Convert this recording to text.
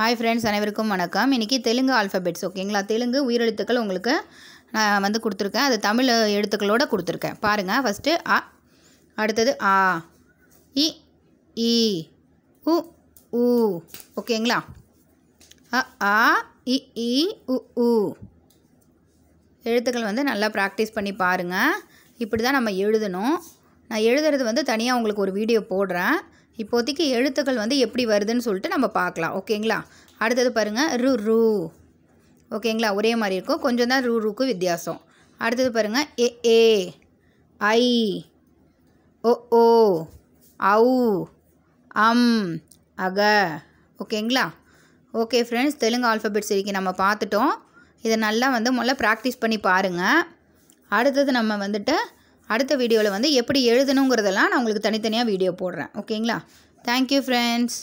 hi friends அனைவருக்கும் வணக்கம் இன்றைக்கி தெலுங்கு ஆல்ஃபபெட்ஸ் ஓகேங்களா தெலுங்கு உயிரெழுத்துக்கள் உங்களுக்கு நான் வந்து கொடுத்துருக்கேன் அது தமிழ் எழுத்துக்களோடு கொடுத்துருக்கேன் பாருங்கள் ஃபஸ்ட்டு அ அடுத்தது ஆ இ ஈ உ ஊ ஓகேங்களா அ ஆ இ இ உ ஊ எழுத்துக்கள் வந்து நல்லா ப்ராக்டிஸ் பண்ணி பாருங்கள் இப்படி தான் நம்ம எழுதணும் நான் எழுதுறது வந்து தனியாக உங்களுக்கு ஒரு வீடியோ போடுறேன் இப்போதைக்கு எழுத்துக்கள் வந்து எப்படி வருதுன்னு சொல்லிட்டு நம்ம பார்க்கலாம் ஓகேங்களா அடுத்தது பாருங்கள் ரு ரூ ஓகேங்களா ஒரே மாதிரி இருக்கும் கொஞ்சம் தான் ரூ ரூக்கு வித்தியாசம் அடுத்தது பாருங்கள் ஏ ஏ ஐ ஓ ஓ அவு அம் அக ஓகேங்களா ஓகே ஃப்ரெண்ட்ஸ் தெலுங்கு ஆல்ஃபபெட்ஸ் சரிக்கு நம்ம பார்த்துட்டோம் இதை நல்லா வந்து முதல்ல ப்ராக்டிஸ் பண்ணி பாருங்கள் அடுத்தது நம்ம வந்துட்டு அடுத்த வீடியோவில் வந்து எப்படி எழுதணுங்கிறதெல்லாம் நான் உங்களுக்கு தனித்தனியாக வீடியோ போடுறேன் ஓகேங்களா தேங்க்யூ ஃப்ரெண்ட்ஸ்